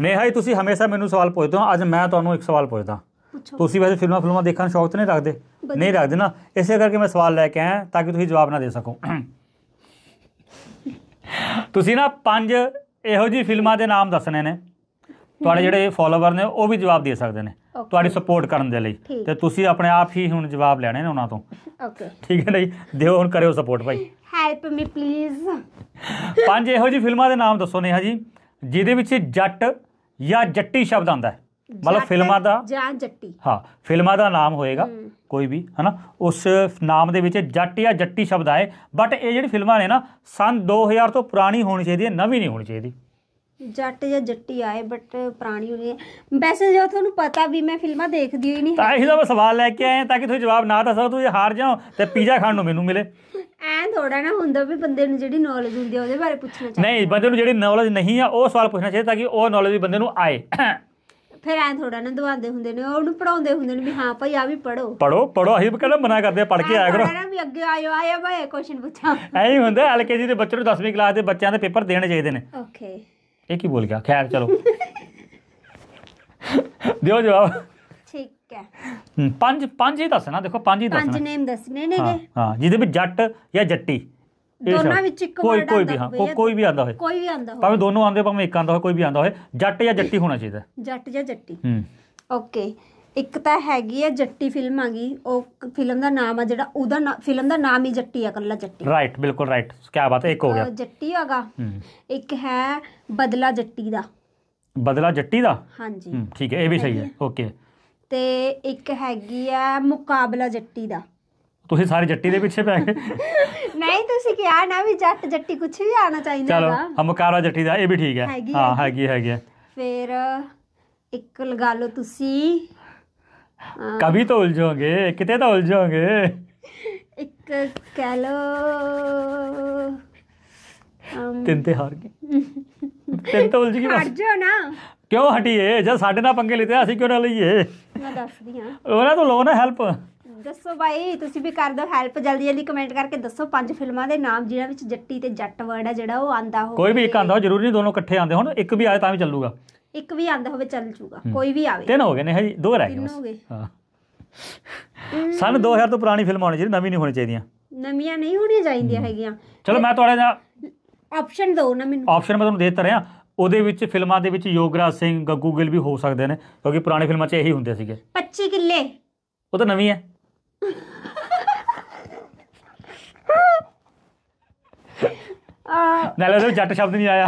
ਨੇਹਾ ਜੀ ਤੁਸੀਂ ਹਮੇਸ਼ਾ ਮੈਨੂੰ ਸਵਾਲ ਪੁੱਛਦੇ ਹੋ ਅੱਜ ਮੈਂ ਤੁਹਾਨੂੰ ਇੱਕ ਸਵਾਲ ਪੁੱਛਦਾ ਤੁਸੀਂ ਵੈਸੇ ਫਿਲਮਾਂ ਫਿਲਮਾਂ ਦੇਖਣ ਸ਼ੌਕ ਤੇ ਨਹੀਂ ਰੱਖਦੇ ਨਹੀਂ ਰੱਖਦੇ ਨਾ ਇਸੇ ਕਰਕੇ ਮੈਂ ਸਵਾਲ ਲੈ ਕੇ ਆਇਆ ਤਾਂ ਕਿ ਤੁਸੀਂ ਜਵਾਬ ਨਾ ਦੇ ਸਕੋ ਤੁਸੀਂ ਨਾ ਪੰਜ ਇਹੋ ਜੀ ਫਿਲਮਾਂ ਦੇ ਨਾਮ ਦੱਸਣੇ ਨੇ ਤੁਹਾਡੇ ਜਿਹੜੇ ਫਾਲੋਅਰ ਨੇ ਉਹ ਵੀ ਜਵਾਬ ਦੇ ਸਕਦੇ ਨੇ ਤੁਹਾਡੀ ਸਪੋਰਟ ਕਰਨ ਦੇ ਲਈ ਤੇ ਤੁਸੀਂ ਆਪਣੇ ਆਪ ਹੀ ਹੁਣ ਜਵਾਬ ਲੈਣੇ ਨੇ ਉਹਨਾਂ ਤੋਂ ਓਕੇ ਠੀਕ ਹੈ ਨਹੀਂ ਦਿਓ ਹੁਣ ਕਰਿਓ ਸਪੋਰਟ ਭਾਈ ਹੈਲਪ ਮੀ ਪਲੀਜ਼ ਪੰਜ ਇਹੋ ਜੀ ਫਿਲਮਾਂ ਦੇ ਨਾਮ ਦੱਸੋ ਨੇਹਾ ਜੀ ਜਿਹਦੇ ਵਿੱਚ ਜੱਟ ਜਾਂ ਜੱਟੀ ਸ਼ਬਦ ਆਂਦਾ ਹੈ ਮਤਲਬ ਫਿਲਮਾਂ ਦਾ ਜਾਂ ਜੱਟੀ ਹਾਂ ਫਿਲਮਾਂ ਦਾ ਨਾਮ ਹੋਏਗਾ ਕੋਈ ਵੀ ਹਨਾ ਉਸ ਨਾਮ ਦੇ ਵਿੱਚ ਜੱਟ ਜਾਂ ਜੱਟੀ ਸ਼ਬਦ ਆਏ ਬਟ ਇਹ ਜਿਹੜੀ ਫਿਲਮਾਂ ਨੇ ਨਾ ਸਨ 2000 ਤੋਂ ਪੁਰਾਣੀ ਹੋਣੀ ਚਾਹੀਦੀ ਹੈ ਨਵੀਂ ਨਹੀਂ ਹੋਣੀ ਚਾਹੀਦੀ ਜੱਟ ਜਾਂ ਜੱਟੀ ਆਏ ਬਟ ਪੁਰਾਣੀ ਹੋਣੀ ਹੈ ਵੈਸੇ ਜੋ ਤੁਹਾਨੂੰ ਪਤਾ ਵੀ ਮੈਂ ਫਿਲਮਾਂ ਦੇਖਦੀ ਹੀ ਨਹੀਂ ਤਾਂ ਇਹਦਾ ਮੈਂ ਸਵਾਲ ਲੈ ਕੇ ਆਇਆ ਤਾਂ ਕਿ ਤੁਸੀਂ ਜਵਾਬ ਨਾ ਦੱਸ ਸਕੋ ਤੁਸੀਂ ਹਾਰ ਜਾਓ ਤੇ ਪੀਜ਼ਾ ਖਾਣ ਨੂੰ ਮੈਨੂੰ ਮਿਲੇ ਐ ਥੋੜਾ ਨਾ ਹੁੰਦਾ ਵੀ ਬੰਦੇ ਨੂੰ ਜਿਹੜੀ ਨੌਲੇਜ ਹੁੰਦੀ ਹੈ ਉਹਦੇ ਬਾਰੇ ਪੁੱਛਣਾ ਚਾਹੀਦਾ ਨਹੀਂ ਬੰਦੇ ਨੂੰ ਜਿਹੜੀ ਨੌਲੇਜ ਨਹੀਂ ਆ ਉਹ ਸਵਾਲ ਪੁੱਛਣਾ ਚਾਹੀਦਾ ਤਾਂ ਕਿ ਉਹ ਨੌਲੇਜ ਵੀ ਬੰਦੇ ਨੂੰ ਆਏ ਫਿਰ ਐ ਥੋੜਾ ਨਾ ਦਵਾਉਂਦੇ ਹੁੰਦੇ ਨੇ ਉਹਨੂੰ ਪੜਾਉਂਦੇ ਹੁੰਦੇ ਨੇ ਵੀ ਹਾਂ ਭਾਈ ਆ ਵੀ ਪੜੋ ਪੜੋ ਪੜੋ ਅਸੀਂ ਕਹਿੰਦਾ ਮਨਾ ਕਰਦੇ ਆ ਪੜ ਕੇ ਆਇਆ ਕਰੋ ਮੈਂ ਵੀ ਅੱਗੇ ਆਇਓ ਆਇਆ ਭਾਈ ਕੁਐਸਚਨ ਪੁੱਛਾਂ ਐਂ ਹੀ ਹੁੰਦਾ ਐਲਕੇਜੀ ਦੇ ਬੱਚੇ ਨੂੰ 10ਵੀਂ ਕਲਾਸ ਦੇ ਬੱਚਿਆਂ ਦੇ ਪੇਪਰ ਦੇਣੇ ਚਾਹੀਦੇ ਨੇ ਓਕੇ ਇਹ ਕੀ ਬੋਲ ਗਿਆ ਖੈਰ ਚਲੋ ਦਿਓ ਜਵਾਬ ਪੰਜ ਪੰਜ ਹੀ ਦੱਸਣਾ ਦੇਖੋ ਪੰਜ ਹੀ ਦੱਸਣਾ ਪੰਜ ਨੇਮ ਦੱਸਣੇ ਨੇਗੇ ਹਾਂ ਜਿਹਦੇ ਵਿੱਚ ਜੱਟ ਜਾਂ ਜੱਟੀ ਦੋਨਾਂ ਵਿੱਚ ਇੱਕ ਕੋਈ ਕੋਈ ਵੀ ਹਾਂ ਕੋਈ ਵੀ ਆਂਦਾ ਹੋਵੇ ਕੋਈ ਵੀ ਆਂਦਾ ਹੋਵੇ ਭਾਵੇਂ ਦੋਨੋਂ ਆਂਦੇ ਭਾਵੇਂ ਇੱਕ ਆਂਦਾ ਹੋਵੇ ਕੋਈ ਵੀ ਆਂਦਾ ਹੋਵੇ ਜੱਟ ਜਾਂ ਜੱਟੀ ਹੋਣਾ ਚਾਹੀਦਾ ਜੱਟ ਜਾਂ ਜੱਟੀ ਹੂੰ ਓਕੇ ਇੱਕ ਤਾਂ ਹੈਗੀ ਆ ਜੱਟੀ ਫਿਲਮ ਆ ਗਈ ਉਹ ਫਿਲਮ ਦਾ ਨਾਮ ਆ ਜਿਹੜਾ ਉਹਦਾ ਫਿਲਮ ਦਾ ਨਾਮ ਹੀ ਜੱਟੀ ਆ ਕੱਲਾ ਜੱਟੀ ਰਾਈਟ ਬਿਲਕੁਲ ਰਾਈਟ ਕੀ ਬਾਤ ਹੈ ਇੱਕ ਹੋ ਗਿਆ ਜੱਟੀ ਹੈਗਾ ਇੱਕ ਹੈ ਬਦਲਾ ਜੱਟੀ ਦਾ ਬਦਲਾ ਜੱਟੀ ਦਾ ਹਾਂਜੀ ਠੀਕ ਹੈ ਇਹ ਵੀ ਸਹੀ ਹੈ ਓਕੇ ਤੇ ਇੱਕ ਹੈਗੀ ਆ ਮੁਕਾਬਲਾ ਜੱਟੀ ਦਾ ਤੁਸੀਂ ਸਾਰੇ ਜੱਟੀ ਦੇ ਪਿੱਛੇ ਪੈ ਗਏ ਨਹੀਂ ਤੁਸੀਂ ਕਿਹਾ ਨਾ ਵੀ ਜੱਟ ਜੱਟੀ ਕੁਝ ਵੀ ਆਣਾ ਚਾਹੀਦਾ ਚਲੋ ਹਾਂ ਮੁਕਾਬਲਾ ਜੱਟੀ ਦਾ ਇਹ ਵੀ ਠੀਕ ਹੈ ਹਾਂ ਹੈਗੀ ਹੈਗੀ ਫਿਰ ਇੱਕ ਲਗਾ ਲਓ ਤੁਸੀਂ ਕਵੀ ਤਾਂ ਉਲਝੋਗੇ ਕਿਤੇ ਤਾਂ ਉਲਝੋਗੇ ਇੱਕ ਕਹਿ ਲਓ ਤਿੰਨ ਤੇ ਹਾਰ ਗਏ ਤਿੰਨ ਤਾਂ ਉਲਝ ਗਏ ਹਟ ਜਾ ਨਾ ਕਿਉਂ ਹਟੀਏ ਜਦ ਸਾਡੇ ਨਾਲ ਪੰਗੇ ਲਿਤੇ ਅਸੀਂ ਕਿਉਂ ਨਾ ਲਈਏ ਮੈਂ ਦੱਸਦੀ ਹਾਂ ਉਹਨਾਂ ਤੋਂ ਲੋ ਨਾ ਹੈਲਪ ਦੱਸੋ ਬਾਈ ਤੁਸੀਂ ਵੀ ਕਰ ਦਿਓ ਹੈਲਪ ਜਲਦੀ ਜਲਦੀ ਕਮੈਂਟ ਕਰਕੇ ਦੱਸੋ ਪੰਜ ਫਿਲਮਾਂ ਦੇ ਨਾਮ ਜਿਨ੍ਹਾਂ ਵਿੱਚ ਜੱਟੀ ਤੇ ਜੱਟ ਵਰਡ ਆ ਜਿਹੜਾ ਉਹ ਆਂਦਾ ਹੋਵੇ ਕੋਈ ਵੀ ਇੱਕ ਆਂਦਾ ਹੋਵੇ ਜ਼ਰੂਰੀ ਨਹੀਂ ਦੋਨੋਂ ਇਕੱਠੇ ਆਂਦੇ ਹੋਣ ਇੱਕ ਵੀ ਆਏ ਤਾਂ ਵੀ ਚੱਲੂਗਾ ਇੱਕ ਵੀ ਆਂਦਾ ਹੋਵੇ ਚੱਲ ਜੂਗਾ ਕੋਈ ਵੀ ਆਵੇ ਤਿੰਨ ਹੋ ਗਏ ਨੇ ਜੀ ਦੋ ਰਹਿ ਗਏ ਤਿੰਨ ਹੋ ਗਏ ਹਾਂ ਸਨ 2000 ਤੋਂ ਪੁਰਾਣੀ ਫਿਲਮ ਆਉਣੀ ਚਾਹੀਦੀ ਨਵੀਂ ਨਹੀਂ ਹੋਣੀ ਚਾਹੀਦੀਆਂ ਨਵੀਆਂ ਨਹੀਂ ਹੋਣੀਆਂ ਚਾਹੀਦੀਆਂ ਹੈਗੀਆਂ ਚਲੋ ਮੈਂ ਤੁਹਾਡੇ ਨਾਲ ਆਪਸ਼ਨ ਦਿਓ ਨਾ ਮੈਨੂੰ ਆਪਸ਼ਨ ਮੈਂ ਤੁਹਾਨੂੰ ਦੇ ਦਿੱਤਾ ਰਿਹਾ ਉਹਦੇ ਵਿੱਚ ਫਿਲਮਾਂ ਦੇ ਵਿੱਚ ਯੋਗਰਾਜ ਸਿੰਘ ਗੱਗੂ ਗਿੱਲ ਵੀ ਹੋ ਸਕਦੇ ਨੇ ਕਿਉਂਕਿ ਪੁਰਾਣੇ ਫਿਲਮਾਂ 'ਚ ਇਹੀ ਹੁੰਦੇ ਸੀਗੇ 25 ਕਿੱਲੇ ਉਹ ਤਾਂ ਨਵੀਂ ਹੈ ਨਾਲੇ ਉਹ ਜੱਟ ਸ਼ਬਦ ਨਹੀਂ ਆਇਆ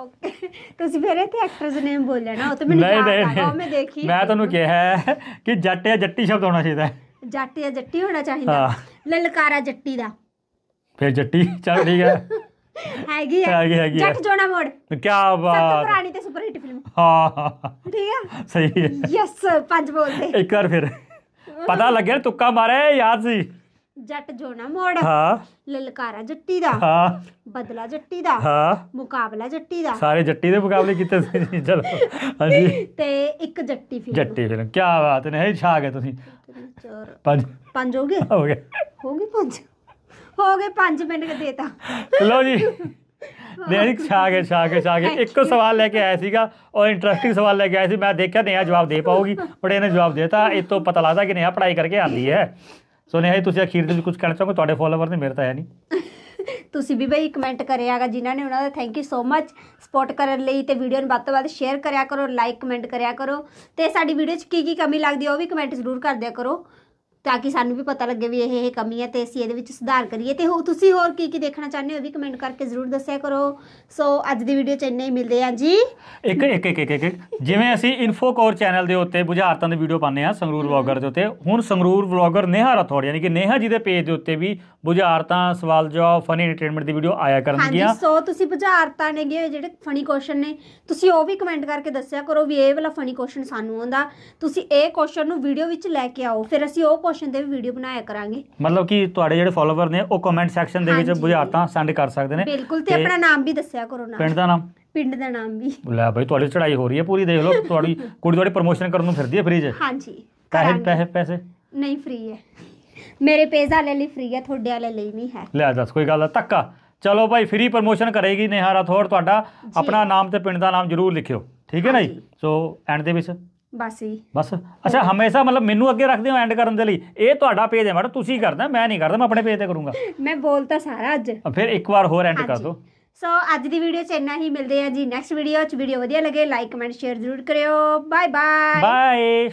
ਓਕੇ ਤੁਸੀਂ ਫਿਰ ਇੱਥੇ ਐਕਟਰਸ ਨੇਮ ਬੋਲਿਆ ਨਾ ਉਹ ਤਾਂ ਮੈਨੂੰ ਨਹੀਂ ਆਉਂਦਾ ਮੈਂ ਦੇਖੀ ਮੈਂ ਤੁਹਾਨੂੰ ਕਿਹਾ ਕਿ ਜੱਟ ਜਾਂ ਜੱਟੀ ਸ਼ਬਦ ਹੋਣਾ ਚਾਹੀਦਾ ਜੱਟ ਜਾਂ ਜੱਟੀ ਹੋਣਾ ਚਾਹੀਦਾ ਲਲਕਾਰਾ ਜੱਟੀ ਦਾ ਫਿਰ ਜੱਟੀ ਚਲ ਠੀਕ ਹੈ ਹੈਗੀ ਹੈ ਹੈਗੀ ਹੈਗੀ ਜੱਟ ਜੋਣਾ ਮੋੜ ਕੀ ਬਾਤ ਸਭ ਤੋਂ ਪੁਰਾਣੀ ਤੇ ਸੁਪਰ ਹਿੱਟ ਫਿਲਮ ਹਾਂ ਠੀਕ ਹੈ ਸਹੀ ਹੈ ਯੈਸ ਪੰਜ ਬੋਲਦੇ ਇੱਕ ਵਾਰ ਫਿਰ ਪਤਾ ਲੱਗਿਆ ਤੁੱਕਾ ਮਾਰਿਆ ਯਾਦ ਸੀ ਜੱਟ ਜੋਣਾ ਮੋੜ ਹਾਂ ਲਲਕਾਰਾ ਜੱਟੀ ਦਾ ਹਾਂ ਬਦਲਾ ਜੱਟੀ ਦਾ ਹਾਂ ਮੁਕਾਬਲਾ ਜੱਟੀ ਦਾ ਸਾਰੇ ਜੱਟੀ ਦੇ ਮੁਕਾਬਲੇ ਕੀਤੇ ਸੀ ਚਲੋ ਹਾਂਜੀ ਤੇ ਇੱਕ ਜੱਟੀ ਫਿਲਮ ਜੱਟੀ ਫਿਲਮ ਕੀ ਬਾਤ ਨੇ ਹੈ ਛਾ ਗਏ ਤੁਸੀਂ ਪੰਜ ਪੰਜ ਹੋ ਗਏ ਹੋ ਗਏ ਹੋ ਗਏ ਪੰਜ ਹੋ ਗਏ 5 ਮਿੰਟ ਦੇ ਦੇਤਾ ਲਓ ਜੀ ਨਹੀਂ ਛਾ ਕੇ ਛਾ ਕੇ ਛਾ ਕੇ ਇੱਕੋ ਸਵਾਲ ਲੈ ਕੇ ਆਇਆ ਸੀਗਾ ਔਰ ਇੰਟਰਸਟਿੰਗ ਸਵਾਲ ਲੈ ਕੇ ਆਇਆ ਸੀ ਮੈਂ ਦੇਖਿਆ ਆ ਜਵਾਬ ਦੇ ਪਾਉਗੀ ਬੜੇ ਇਹਨੇ ਜਵਾਬ ਦਿੱਤਾ ਇਹ ਤੋਂ ਪਤਾ ਲੱਗਦਾ ਕਿ ਨੇਹਾ ਪੜਾਈ ਕਰਕੇ ਆਂਦੀ ਹੈ ਸੋ ਨਿਆ ਤੁਸੀਂ ਅਖੀਰ ਦੇ ਵਿੱਚ ਕੁਝ ਕਹਿਣਾ ਚਾਹੋਗੇ ਤੁਹਾਡੇ ਫਾਲੋਅਰ ਨੇ ਮੇਰੇ ਤਾਂ ਹੈ ਨਹੀਂ ਤੁਸੀਂ ਵੀ ਬਈ ਕਮੈਂਟ ਕਰਿਆਗਾ ਜਿਨ੍ਹਾਂ ਨੇ ਉਹਨਾਂ ਦਾ thank you so much support ਕਰਨ ਲਈ ਤੇ ਵੀਡੀਓ ਨੂੰ ਵੱਧ ਤੋਂ ਵੱਧ ਸ਼ੇਅਰ ਕਰਿਆ ਕਰੋ ਲਾਈਕ ਕਮੈਂਟ ਕਰਿਆ ਕਰੋ ਤੇ ਸਾਡੀ ਵੀਡੀਓ 'ਚ ਕੀ ਕੀ ਕਮੀ ਲੱਗਦੀ ਉਹ ਵੀ ਕਮੈਂਟ ਜ਼ਰੂਰ ਕਰ ਦਿਆ ਕਰੋ ਤਾਂ ਕਿ ਸਾਨੂੰ ਵੀ ਪਤਾ ਲੱਗੇ ਵੀ ਇਹ ਇਹ ਕਮੀ ਹੈ ਤੇ ਅਸੀਂ ਇਹਦੇ ਵਿੱਚ ਸੁਧਾਰ ਕਰੀਏ ਤੇ ਹੋ ਤੁਸੀਂ ਹੋਰ ਕੀ ਕੀ ਦੇਖਣਾ ਚਾਹੁੰਦੇ ਹੋ ਵੀ ਕਮੈਂਟ ਕਰਕੇ ਜ਼ਰੂਰ ਦੱਸਿਆ ਕਰੋ ਸੋ ਅੱਜ ਦੀ ਵੀਡੀਓ ਚ ਇੰਨੇ ਹੀ ਮਿਲਦੇ ਆ ਜੀ ਇੱਕ ਇੱਕ ਇੱਕ ਇੱਕ ਜਿਵੇਂ ਅਸੀਂ ਇਨਫੋ ਕੋਰ ਚੈਨਲ ਦੇ ਉੱਤੇ ਬੁਝਾਰਤਾਂ ਦੀ ਵੀਡੀਓ ਪਾਉਂਦੇ ਆ ਸੰਗਰੂਰ ਵਲੌਗਰ ਦੇ ਉੱਤੇ ਹੁਣ ਸੰਗਰੂਰ ਵਲੌਗਰ ਨੇਹਾ ਰਥੋੜ ਯਾਨੀ ਕਿ ਨੇਹਾ ਜੀ ਦੇ ਪੇਜ ਦੇ ਉੱਤੇ ਵੀ ਬੁਝਾਰਤਾਂ ਸਵਾਲ ਜਵਾਬ ਫਨੀ ਐਂਟਰਟੇਨਮੈਂਟ ਦੀ ਵੀਡੀਓ ਆਇਆ ਕਰਨਗੀਆਂ ਹਾਂਜੀ ਸੋ ਤੁਸੀਂ ਬੁਝਾਰਤਾਂ ਗਏ ਜਿਹੜੇ ਫਨੀ ਕੁਐਸਚਨ ਨੇ ਤੁਸੀਂ ਉਹ ਵੀ ਕਮੈਂਟ ਕਰਕੇ ਦੱਸਿਆ ਕਰੋ ਵੀ ਇਹ ਵਾਲਾ ਫਨੀ ਕੁਐਸਚਨ ਸਾਨੂੰ ਆਉਂਦਾ ਤੁਸੀਂ ਇਹ ਕੁਐਸਚਨ ਨੂੰ ਵੀਡੀਓ ਵਿੱਚ ਲੈ ਕੇ ਆਓ ਫਿਰ ਅਸੀਂ ਉਹ ਕੁਐਸਚਨ ਦੇ ਵੀ ਵੀਡੀਓ ਬਣਾਇਆ ਕਰਾਂਗੇ ਮਤਲਬ ਕਿ ਤੁਹਾਡੇ ਜਿਹੜੇ ਫਾਲੋਅਰ ਨੇ ਉਹ ਕਮੈਂਟ ਸੈਕਸ਼ਨ ਦੇ ਵਿੱਚ ਬੁਝਾਰਤਾ ਸੈਂਡ ਕਰ ਸਕਦੇ ਨੇ ਬਿਲਕੁਲ ਤੇ ਆਪਣਾ ਨਾਮ ਵੀ ਦੱਸਿਆ ਕਰੋ ਨਾ ਪਿੰਡ ਦਾ ਨਾਮ ਪਿੰਡ ਦਾ ਨਾਮ ਵੀ ਲੈ ਬਈ ਤੁਹਾਡੀ ਚੜਾਈ ਹੋ ਰਹੀ ਹੈ ਪੂਰੀ ਦੇਖ ਲਓ ਤੁਹਾਡੀ ਕੁੜੀ ਤੁਹਾਡੀ ਪ੍ਰੋਮੋਸ਼ਨ ਕਰਨ ਨੂੰ ਫਿਰਦੀ ਹੈ ਫ੍ਰੀ 'ਚ ਹਾਂਜੀ ਪੈਸੇ ਪੈਸੇ ਪੈਸੇ ਨਹੀਂ ਫ੍ਰੀ ਹੈ ਮੇਰੇ ਪੇਜ ਵਾਲੇ ਲਈ ਫ੍ਰੀ ਹੈ ਤੁਹਾਡੇ ਵਾਲੇ ਲਈ ਨਹੀਂ ਹੈ ਲੈ ਦੱਸ ਕੋਈ ਗੱਲ ਤੱਕਾ ਚਲੋ ਭਾਈ ਫ੍ਰੀ ਪ੍ਰੋਮੋਸ਼ਨ ਕਰੇਗੀ ਨਿਹਾਰਾ ਥੋੜ ਤੁਹਾਡਾ ਆਪਣਾ ਨਾਮ ਤੇ ਪਿੰਡ ਦਾ ਨਾਮ ਜ਼ਰੂਰ ਲਿਖਿਓ ਠੀਕ ਹੈ ਨਾ ਜੀ ਸੋ ਐਂਡ ਦੇ ਵਿੱਚ ਬਸ ਜੀ ਬਸ ਅੱਛਾ ਹਮੇਸ਼ਾ ਮਤਲਬ ਮੈਨੂੰ ਅੱਗੇ ਰੱਖਦੇ ਹੋ ਐਂਡ ਕਰਨ ਦੇ ਲਈ ਇਹ ਤੁਹਾਡਾ ਪੇਜ ਹੈ ਮੈਡਮ ਤੁਸੀਂ ਕਰਦਾ ਮੈਂ ਨਹੀਂ ਕਰਦਾ ਮੈਂ ਆਪਣੇ ਪੇਜ ਤੇ ਕਰੂੰਗਾ ਮੈਂ ਬੋਲਤਾ ਸਾਰਾ ਅੱਜ ਫਿਰ ਇੱਕ ਵਾਰ ਹੋਰ ਐਂਡ ਕਰ ਦੋ ਸੋ ਅੱਜ ਦੀ ਵੀਡੀਓ 'ਚ ਇੰਨਾ ਹੀ ਮਿਲਦੇ ਆ ਜੀ ਨੈਕਸਟ ਵੀਡੀਓ 'ਚ ਵੀਡੀਓ ਵਧੀਆ ਲੱਗੇ ਲਾਈਕ ਕਮੈਂਟ ਸ਼ੇਅਰ ਜ਼ਰੂਰ ਕਰਿਓ ਬਾਏ ਬਾਏ ਬਾਏ